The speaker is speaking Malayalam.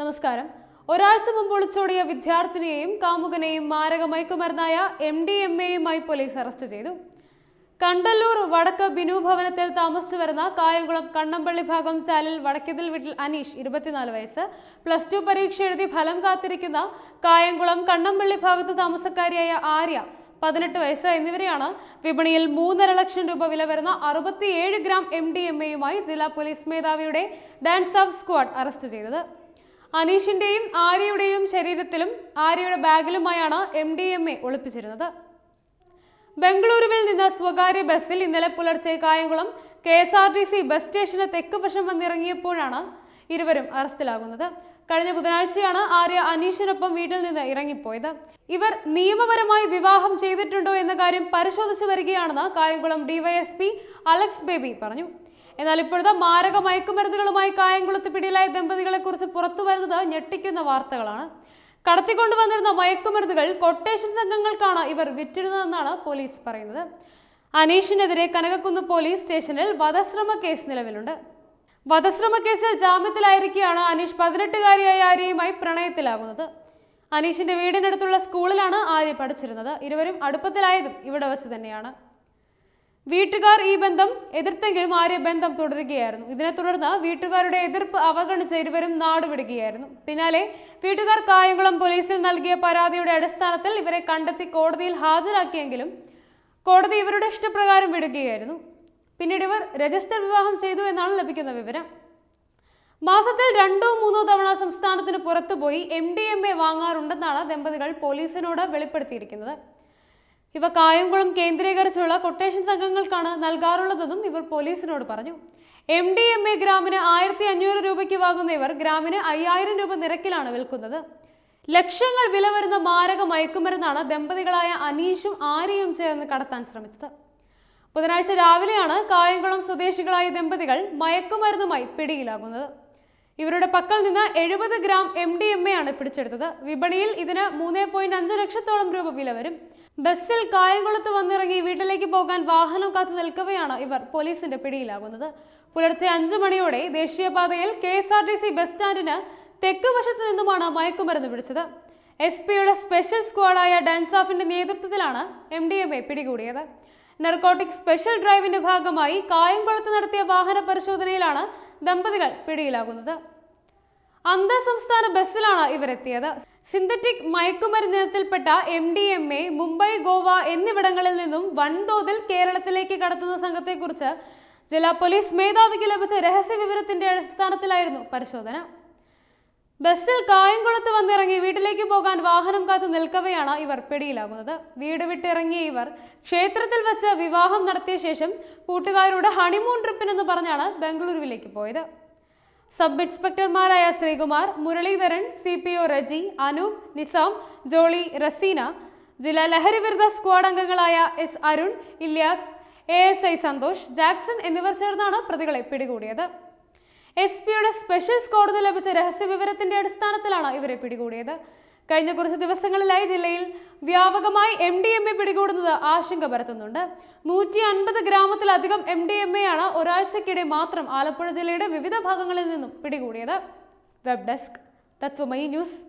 നമസ്കാരം ഒരാഴ്ച മുമ്പ് ഒളിച്ചോടിയ വിദ്യാർത്ഥിനിയെയും കാമുകനെയും മാരക മയക്കുമരുന്നായ എം ഡി എം എയുമായി പോലീസ് അറസ്റ്റ് ചെയ്തു കണ്ടല്ലൂർ വടക്ക് ബിനു ഭവനത്തിൽ താമസിച്ചു വരുന്ന കായംകുളം കണ്ണമ്പള്ളി ഭാഗം ചാലിൽ വടക്കതിൽ വീട്ടിൽ അനീഷ് ഇരുപത്തിനാല് വയസ്സ് പ്ലസ് ടു പരീക്ഷ എഴുതി ഫലം കാത്തിരിക്കുന്ന കായംകുളം കണ്ണമ്പള്ളി ഭാഗത്ത് താമസക്കാരിയായ ആര്യ പതിനെട്ട് വയസ്സ് എന്നിവരെയാണ് വിപണിയിൽ മൂന്നര ലക്ഷം രൂപ വില വരുന്ന അറുപത്തിയേഴ് ഗ്രാം എം ഡി എം എയുമായി ജില്ലാ പോലീസ് മേധാവിയുടെ ഡാൻസ് ഓഫ് സ്ക്വാഡ് അറസ്റ്റ് ചെയ്തത് അനീഷിന്റെയും ആര്യയുടെയും ശരീരത്തിലും ആര്യയുടെ ബാഗിലുമായാണ് എം ഡി എം എ ഒളിപ്പിച്ചിരുന്നത് ബംഗളൂരുവിൽ നിന്ന് സ്വകാര്യ ബസ്സിൽ ഇന്നലെ പുലർച്ചെ Kayamkulam K S R T C bus സ്റ്റേഷന് തെക്ക് വശം വന്നിറങ്ങിയപ്പോഴാണ് ഇരുവരും അറസ്റ്റിലാകുന്നത് കഴിഞ്ഞ ബുധനാഴ്ചയാണ് ആര്യ അനീഷിനൊപ്പം വീട്ടിൽ നിന്ന് ഇറങ്ങിപ്പോയത് ഇവർ നിയമപരമായി വിവാഹം ചെയ്തിട്ടുണ്ടോ എന്ന കാര്യം പരിശോധിച്ചു വരികയാണെന്ന് കായംകുളം ഡിവൈഎസ്പി അലക്സ് ബേബി പറഞ്ഞു എന്നാൽ ഇപ്പോഴത്തെ മാരക മയക്കുമരുന്നുകളുമായി കായംകുളത്ത് പിടിയിലായ ദമ്പതികളെ കുറിച്ച് പുറത്തു വരുന്നത് ഞെട്ടിക്കുന്ന വാർത്തകളാണ് കടത്തിക്കൊണ്ടുവന്നിരുന്ന മയക്കുമരുന്നുകൾ കൊട്ടേഷൻ സംഘങ്ങൾക്കാണ് ഇവർ വിറ്റിരുന്നതെന്നാണ് പോലീസ് പറയുന്നത് അനീഷിനെതിരെ കനകക്കുന്ന് പോലീസ് സ്റ്റേഷനിൽ വധശ്രമ കേസ് നിലവിലുണ്ട് വധശ്രമ കേസിൽ ജാമ്യത്തിലായിരിക്കെയാണ് അനീഷ് പതിനെട്ടുകാരിയായ ആര്യയുമായി പ്രണയത്തിലാകുന്നത് അനീഷിന്റെ വീടിനടുത്തുള്ള സ്കൂളിലാണ് ആര്യ പഠിച്ചിരുന്നത് ഇരുവരും അടുപ്പത്തിലായതും ഇവിടെ വച്ച് തന്നെയാണ് വീട്ടുകാർ ഈ ബന്ധം എതിർത്തെങ്കിലും ആര്യ ബന്ധം തുടരുകയായിരുന്നു ഇതിനെ തുടർന്ന് വീട്ടുകാരുടെ എതിർപ്പ് അവഗണിച്ച ഇരുവരും നാടുവിടുകയായിരുന്നു പിന്നാലെ വീട്ടുകാർ കായംകുളം പോലീസിൽ നൽകിയ പരാതിയുടെ അടിസ്ഥാനത്തിൽ ഇവരെ കണ്ടെത്തി കോടതിയിൽ ഹാജരാക്കിയെങ്കിലും കോടതി ഇവരുടെ ഇഷ്ടപ്രകാരം വിടുകയായിരുന്നു പിന്നീട് ഇവർ രജിസ്റ്റർ വിവാഹം ചെയ്തു എന്നാണ് ലഭിക്കുന്ന വിവരം മാസത്തിൽ രണ്ടോ മൂന്നോ തവണ സംസ്ഥാനത്തിന് പുറത്തുപോയി എം ഡി എം എ വാങ്ങാറുണ്ടെന്നാണ് ദമ്പതികൾ പോലീസിനോട് വെളിപ്പെടുത്തിയിരിക്കുന്നത് ഇവ കായംകുളം കേന്ദ്രീകരിച്ചുള്ള കൊട്ടേഷൻ സംഘങ്ങൾക്കാണ് നൽകാറുള്ളതെന്നും ഇവർ പോലീസിനോട് പറഞ്ഞു എം ഡി എം എ ഗ്രാമിന് ആയിരത്തി അഞ്ഞൂറ് രൂപയ്ക്ക് വാങ്ങുന്ന ഇവർ ഗ്രാമിന് അയ്യായിരം രൂപ നിരക്കിലാണ് വിൽക്കുന്നത് ലക്ഷങ്ങൾ വില വരുന്ന മാരക മയക്കുമരുന്നാണ് ദമ്പതികളായ അനീഷും ആര്യയും ചേർന്ന് കടത്താൻ ശ്രമിച്ചത് ബുധനാഴ്ച രാവിലെയാണ് കായംകുളം സ്വദേശികളായ ദമ്പതികൾ മയക്കുമരുന്നുമായി പിടിയിലാകുന്നത് ഇവരുടെ പക്കൽ നിന്ന് എഴുപത് gram M D M A ആണ് പിടിച്ചെടുത്തത് വിപണിയിൽ ഇതിന് മൂന്ന് പോയിന്റ് അഞ്ച് ലക്ഷത്തോളം രൂപ വില വരും ബസ്സിൽ കായംകുളത്ത് വന്നിറങ്ങി വീട്ടിലേക്ക് പോകാൻ വാഹനം കാത്തു നിൽക്കവെയാണ് ഇവർ പോലീസിന്റെ പിടിയിലാകുന്നത് പുലർച്ചെ അഞ്ചു മണിയോടെ ദേശീയപാതയിൽ K S R T C bus സ്റ്റാൻഡിന് തെക്ക് വശത്ത് നിന്നുമാണ് മയക്കുമരുന്ന് പിടിച്ചത് എസ് പിയുടെ സ്പെഷ്യൽ സ്ക്വാഡായ ഡാൻസാഫിന്റെ നേതൃത്വത്തിലാണ് എം ഡി എം എ പിടികൂടിയത് നർക്കോട്ടിക് സ്പെഷ്യൽ ഡ്രൈവിന്റെ ഭാഗമായി കായംകുളത്ത് നടത്തിയ വാഹന പരിശോധനയിലാണ് ദമ്പതികൾ പിടിയിലാകുന്നത് അന്തർ സംസ്ഥാന ബസ്സിലാണ് ഇവരെത്തിയത് സിന്തറ്റിക് മയക്കുമരുന്നിനത്തിൽപ്പെട്ട M D M A Mumbai Goa എന്നിവിടങ്ങളിൽ നിന്നും വൻതോതിൽ കേരളത്തിലേക്ക് കടത്തുന്ന സംഘത്തെക്കുറിച്ച് ജില്ലാ പോലീസ് മേധാവിക്ക് ലഭിച്ച രഹസ്യ വിവരത്തിന്റെ അടിസ്ഥാനത്തിലായിരുന്നു പരിശോധന ബസ്സിൽ കായംകുളത്ത് വന്നിറങ്ങി വീട്ടിലേക്ക് പോകാൻ വാഹനം കാത്തു നിൽക്കവെയാണ് ഇവർ പിടിയിലാകുന്നത് വീട് വിട്ടിറങ്ങിയ ഇവർ ക്ഷേത്രത്തിൽ വെച്ച് വിവാഹം നടത്തിയ ശേഷം കൂട്ടുകാരോട് ഹണിമൂൺ ട്രിപ്പിനെന്ന് പറഞ്ഞാണ് ബംഗളൂരുവിലേക്ക് പോയത് സബ് ഇൻസ്പെക്ടർമാരായ Sreekumar Muraleedharan C P O Reji Anoop Nizam Jolly Razeena ജില്ലാ ലഹരിവിരുദ്ധ സ്ക്വാഡ് അംഗങ്ങളായ S Arun Ilyas A S I Santhosh Jackson എന്നിവർ ചേർന്നാണ് പ്രതികളെ പിടികൂടിയത് എസ് പിയുടെ സ്പെഷ്യൽ സ്ക്വാഡിന് ലഭിച്ച രഹസ്യ വിവരത്തിന്റെ അടിസ്ഥാനത്തിലാണ് ഇവരെ പിടികൂടിയത് കഴിഞ്ഞ കുറച്ച് ദിവസങ്ങളിലായി ജില്ലയിൽ വ്യാപകമായി എം ഡി എം എ പിടികൂടുന്നത് ആശങ്ക പരത്തുന്നുണ്ട് നൂറ്റി അൻപത് ഗ്രാമത്തിലധികം എം ഡി എം എ ആണ് ഒരാഴ്ചക്കിടെ മാത്രം ആലപ്പുഴ ജില്ലയുടെ വിവിധ ഭാഗങ്ങളിൽ നിന്നും പിടികൂടിയത് വെബ് ഡെസ്ക് തത്വമയി ന്യൂസ്